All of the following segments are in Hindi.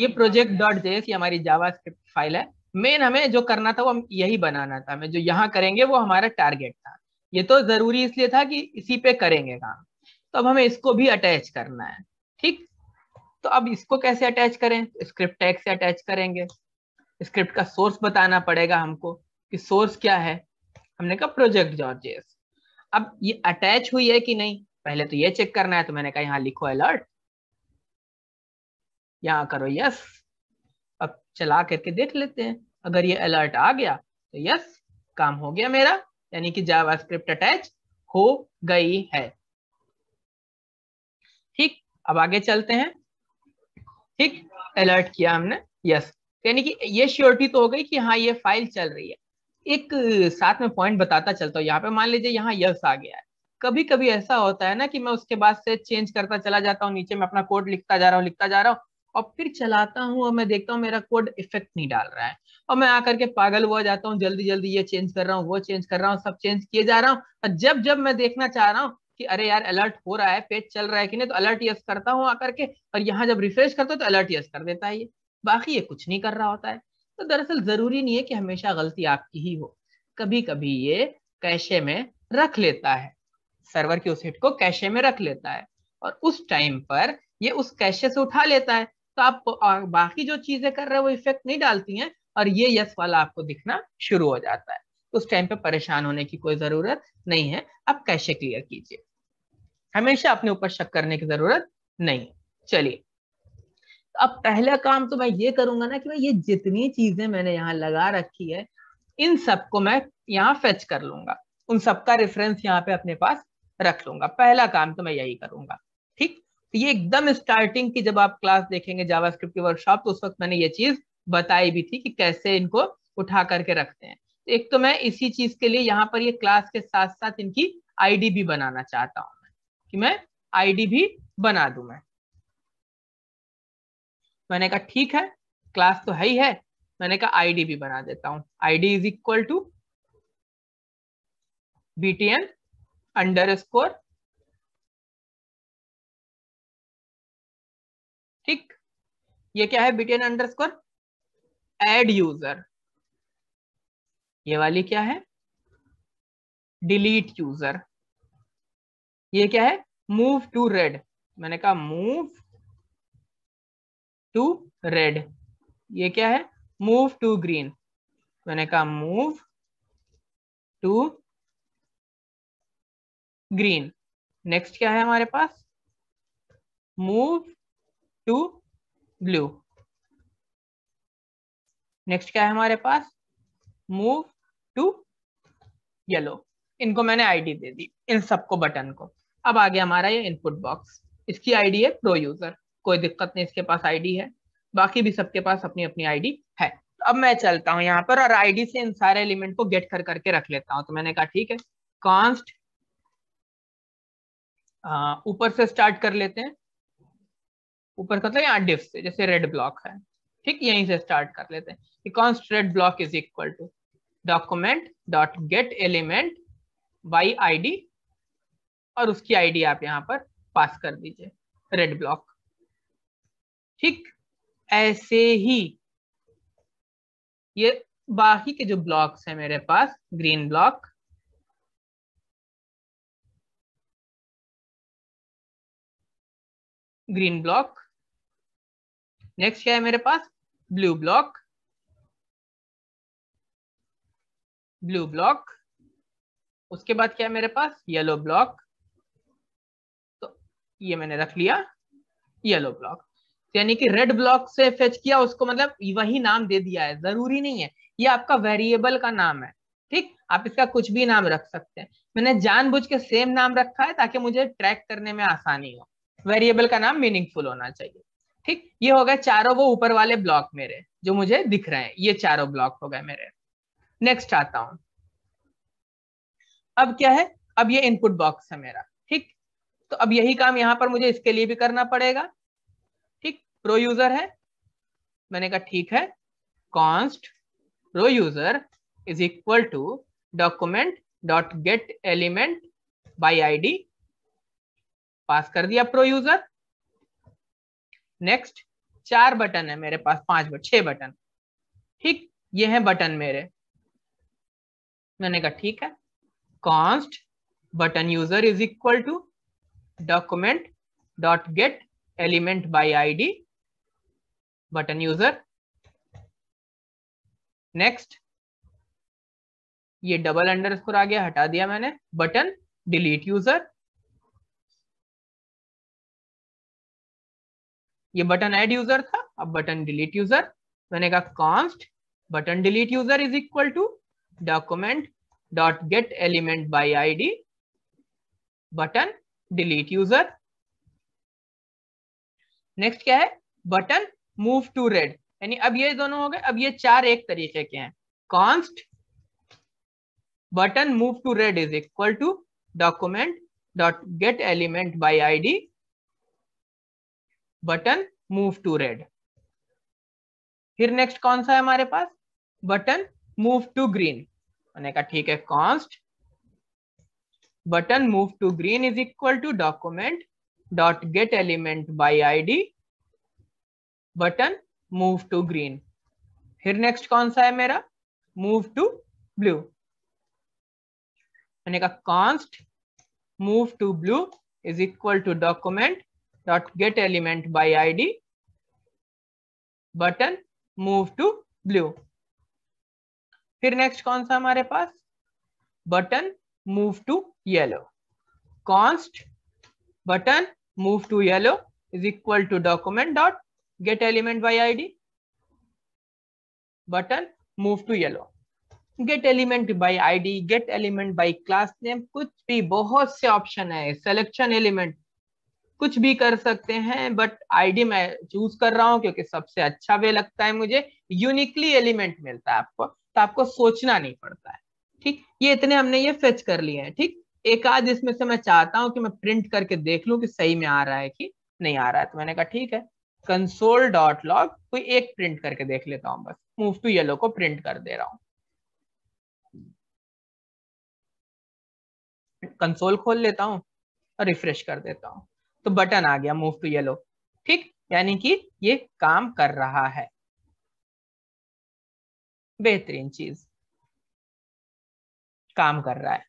ये प्रोजेक्ट डॉट जेस ये हमारी जावा फाइल है मेन हमें जो करना था वो हम यही बनाना था हमें जो यहाँ करेंगे वो हमारा टारगेट था ये तो जरूरी इसलिए था कि इसी पे करेंगे काम तो अब हमें इसको भी अटैच करना है ठीक तो अब इसको कैसे अटैच करें स्क्रिप्ट टैग से अटैच करेंगे स्क्रिप्ट का सोर्स बताना पड़ेगा हमको कि सोर्स क्या है हमने कहा प्रोजेक्ट जॉर्जेस अब ये अटैच हुई है कि नहीं पहले तो ये चेक करना है तो मैंने कहा यहाँ लिखो अलर्ट यहाँ करो यस अब चला करके देख लेते हैं अगर ये अलर्ट आ गया तो यस काम हो गया मेरा यानी कि जावास्क्रिप्ट अटैच हो गई है ठीक अब आगे चलते हैं ठीक अलर्ट किया हमने यस यानी कि ये श्योरिटी तो हो गई कि हाँ ये फाइल चल रही है एक साथ में पॉइंट बताता चलता हूँ यहाँ पे मान लीजिए यहाँ यस आ गया है कभी कभी ऐसा होता है ना कि मैं उसके बाद से चेंज करता चला जाता हूँ नीचे में अपना कोड लिखता जा रहा हूँ लिखता जा रहा हूँ और फिर चलाता हूँ और मैं देखता हूँ मेरा कोड इफेक्ट नहीं डाल रहा है और मैं आकर के पागल हुआ जाता हूँ जल्दी जल्दी ये चेंज कर रहा हूँ वो चेंज कर रहा हूँ सब चेंज किए जा रहा हूँ और जब जब मैं देखना चाह रहा हूँ कि अरे यार अलर्ट हो रहा है पेज चल रहा है कि नहीं तो अलर्ट यस करता हूँ आकर के और यहाँ जब रिफ्रेश करता हूँ तो अलर्ट यस कर देता है ये बाकी ये कुछ नहीं कर रहा होता है तो दरअसल जरूरी नहीं है कि हमेशा गलती आपकी ही हो कभी कभी ये कैशे में रख लेता है सर्वर के उस हिट को कैशे में रख लेता है और उस टाइम पर ये उस कैशे से उठा लेता है तो आप बाकी जो चीजें कर रहे हो वो इफेक्ट नहीं डालती हैं और ये यस वाला आपको दिखना शुरू हो जाता है तो उस टाइम पे परेशान होने की कोई जरूरत नहीं है आप कैसे क्लियर कीजिए हमेशा अपने ऊपर शक करने की जरूरत नहीं चलिए तो अब पहला काम तो मैं ये करूंगा ना कि मैं ये जितनी चीजें मैंने यहाँ लगा रखी है इन सबको मैं यहाँ फेच कर लूंगा उन सबका रेफरेंस यहाँ पे अपने पास रख लूंगा पहला काम तो मैं यही करूंगा ठीक तो ये एकदम स्टार्टिंग की जब आप क्लास देखेंगे जावास्क्रिप्ट की वर्कशॉप तो उस वक्त मैंने ये चीज बताई भी थी कि कैसे इनको उठा करके रखते हैं तो एक तो मैं इसी चीज के लिए यहाँ पर ये क्लास के साथ साथ इनकी आईडी भी बनाना चाहता हूँ कि मैं आईडी भी बना दू मैं मैंने कहा ठीक है क्लास तो है ही है मैंने कहा आईडी भी बना देता I ID is equal to BTN underscore ठीक ये क्या है BTN underscore add user ये वाली क्या है डिलीट यूजर ये क्या है मूव टू रेड मैंने कहा मूव टू रेड ये क्या है मूव टू ग्रीन मैंने कहा मूव टू ग्रीन नेक्स्ट क्या है हमारे पास मूव टू ब्लू नेक्स्ट क्या है हमारे पास मूव टू येलो इनको मैंने आईडी दे दी इन सबको बटन को अब आ गया हमारा ये इनपुट बॉक्स इसकी आईडी है प्रो यूजर कोई दिक्कत नहीं इसके पास आईडी है बाकी भी सबके पास अपनी अपनी आईडी है तो अब मैं चलता हूँ यहाँ पर और आईडी से इन सारे एलिमेंट को गेट कर करके रख लेता हूँ तो मैंने कहा ठीक है कॉन्स्ट ऊपर से स्टार्ट कर लेते हैं ऊपर का हैं यहाँ डिफ से जैसे रेड ब्लॉक है ठीक यहीं से स्टार्ट कर लेते हैं const red block is equal to document dot get element by ID और उसकी आईडी आप यहाँ पर पास कर दीजिए रेड ब्लॉक ठीक ऐसे ही ये बाकी के जो ब्लॉक्स हैं मेरे पास green block green block next क्या है मेरे पास ब्लू ब्लॉक ब्लू ब्लॉक उसके बाद क्या है मेरे पास येलो ब्लॉक तो ये मैंने रख लिया येलो तो ब्लॉक यानी कि रेड ब्लॉक से फेच किया उसको मतलब वही नाम दे दिया है जरूरी नहीं है ये आपका वेरिएबल का नाम है ठीक आप इसका कुछ भी नाम रख सकते हैं मैंने जानबूझ के सेम नाम रखा है ताकि मुझे ट्रैक करने में आसानी हो वेरिएबल का नाम मीनिंगफुल होना चाहिए ठीक ये हो गए चारों वो ऊपर वाले ब्लॉक मेरे जो मुझे दिख रहे हैं ये चारों ब्लॉक हो गए मेरे नेक्स्ट आता हूं अब क्या है अब ये इनपुट बॉक्स है मेरा ठीक तो अब यही काम यहां पर मुझे इसके लिए भी करना पड़ेगा ठीक प्रो यूजर है मैंने कहा ठीक है const pro user is equal to document dot get element by ID पास कर दिया प्रो यूजर नेक्स्ट चार बटन है मेरे पास पांच बटन छह बटन ठीक ये है बटन मेरे मैंने कहा ठीक है const button user is equal to document dot get element by ID button user next ये डबल अंडर आ गया हटा दिया मैंने बटन डिलीट यूजर ये बटन एड यूजर था अब बटन डिलीट यूजर मैंने कहा const button delete user is equal to document dot get element by ID button delete user next क्या है बटन मूव टू रेड यानी अब ये दोनों हो गए अब ये चार एक तरीके के हैं const button move to red is equal to document dot get element I D button move to red फिर नेक्स्ट कौन सा है हमारे पास बटन मूव टू ग्रीन मैंने कहा ठीक है const button move to green is equal to document dot get element by ID button move to green फिर नेक्स्ट कौन सा है मेरा मूव टू ब्लू मैंने कहा const move to blue is equal to document dot get element by id button move to blue फिर नेक्स्ट कौन सा हमारे पास button move to yellow const button move to yellow is equal to document dot get element by ID button move to yellow get element by ID get element by class name कुछ भी बहुत से ऑप्शन है सिलेक्शन एलिमेंट कुछ भी कर सकते हैं बट आईडी मैं चूज कर रहा हूँ क्योंकि सबसे अच्छा वे लगता है मुझे यूनिकली एलिमेंट मिलता है आपको तो आपको सोचना नहीं पड़ता है ठीक ये इतने हमने ये फेच कर लिए हैं ठीक एक आध इसमें से मैं चाहता हूँ कि मैं प्रिंट करके देख लूँ कि सही में आ रहा है कि नहीं आ रहा है तो मैंने कहा ठीक है कंसोल डॉट लॉग कोई एक प्रिंट करके देख लेता हूँ बस मूव टू येलो को प्रिंट कर दे रहा हूँ कंसोल खोल लेता हूँ और रिफ्रेश कर देता हूँ तो बटन आ गया मूव टू येलो ठीक यानी कि ये काम कर रहा है बेहतरीन चीज काम कर रहा है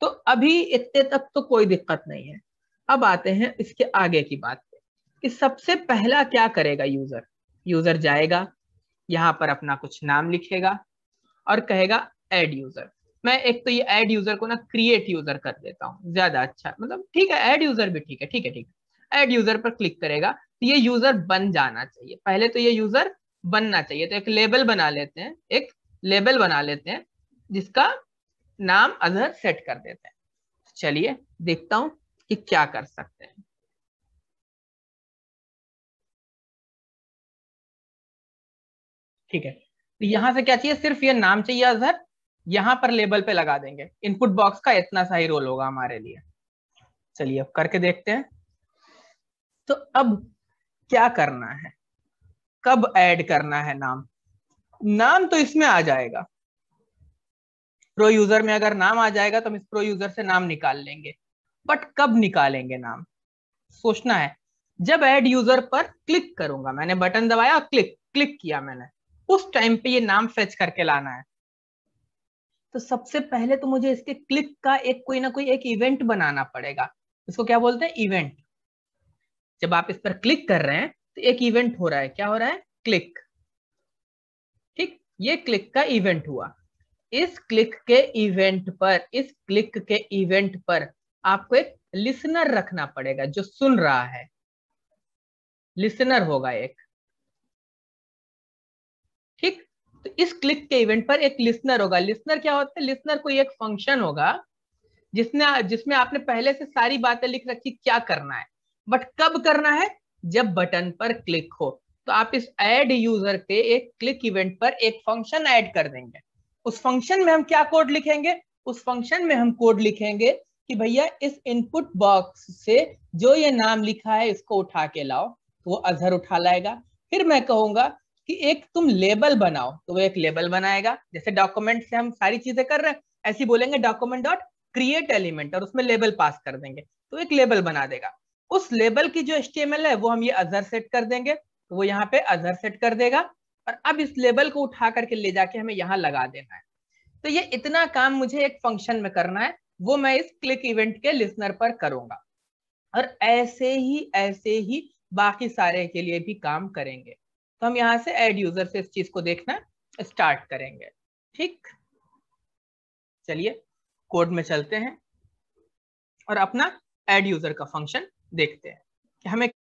तो अभी इतने तक तो कोई दिक्कत नहीं है अब आते हैं इसके आगे की बात पे कि सबसे पहला क्या करेगा यूजर यूजर जाएगा यहां पर अपना कुछ नाम लिखेगा और कहेगा एड यूजर मैं एक तो ये एड यूजर को ना क्रिएट यूजर कर देता हूँ ज्यादा अच्छा मतलब ठीक है एड यूजर भी ठीक है ठीक है ठीक है एड यूजर पर क्लिक करेगा तो ये यूजर बन जाना चाहिए पहले तो ये यूजर बनना चाहिए तो एक लेबल बना लेते हैं एक लेबल बना लेते हैं जिसका नाम अजहर सेट कर देते हैं चलिए देखता हूं कि क्या कर सकते हैं ठीक है तो यहां से क्या चाहिए सिर्फ ये नाम चाहिए अजहर यहां पर लेबल पे लगा देंगे इनपुट बॉक्स का इतना सा ही रोल होगा हमारे लिए चलिए अब करके देखते हैं तो अब क्या करना है कब ऐड करना है नाम नाम तो इसमें आ जाएगा प्रो यूजर में अगर नाम आ जाएगा तो हम इस प्रो यूजर से नाम निकाल लेंगे बट कब निकालेंगे नाम सोचना है जब ऐड यूजर पर क्लिक करूंगा मैंने बटन दबाया क्लिक क्लिक किया मैंने उस टाइम पे ये नाम फेच करके लाना है तो सबसे पहले तो मुझे इसके क्लिक का एक कोई ना कोई एक इवेंट बनाना पड़ेगा इसको क्या बोलते हैं इवेंट जब आप इस पर क्लिक कर रहे हैं तो एक इवेंट हो रहा है क्या हो रहा है क्लिक ठीक ये क्लिक का इवेंट हुआ इस क्लिक के इवेंट पर इस क्लिक के इवेंट पर आपको एक लिसनर रखना पड़ेगा जो सुन रहा है लिसनर होगा एक तो इस क्लिक के इवेंट पर एक लिसनर होगा लिसनर क्या होता है लिसनर कोई एक फंक्शन होगा जिसने जिसमें आपने पहले से सारी बातें लिख रखी क्या करना है बट कब करना है जब बटन पर क्लिक हो तो आप इस ऐड यूजर के एक क्लिक इवेंट पर एक फंक्शन ऐड कर देंगे उस फंक्शन में हम क्या कोड लिखेंगे उस फंक्शन में हम कोड लिखेंगे कि भैया इस इनपुट बॉक्स से जो ये नाम लिखा है इसको उठा के लाओ तो वो अजहर उठा लाएगा फिर मैं कहूंगा कि एक तुम लेबल बनाओ तो वो एक लेबल बनाएगा जैसे डॉक्यूमेंट से हम सारी चीजें कर रहे हैं ऐसी बोलेंगे डॉक्यूमेंट डॉट क्रिएट एलिमेंट और उसमें लेबल पास कर देंगे तो एक लेबल बना देगा उस लेबल की जो एचटीएमएल है वो हम ये अजर सेट कर देंगे तो वो यहाँ पे अजर सेट कर देगा और अब इस लेबल को उठा करके ले जाके हमें यहाँ लगा देना है तो ये इतना काम मुझे एक फंक्शन में करना है वो मैं इस क्लिक इवेंट के लिसनर पर करूंगा और ऐसे ही ऐसे ही बाकी सारे के लिए भी काम करेंगे तो हम यहाँ से एड यूजर से इस चीज को देखना स्टार्ट करेंगे ठीक चलिए कोड में चलते हैं और अपना एड यूजर का फंक्शन देखते हैं हमें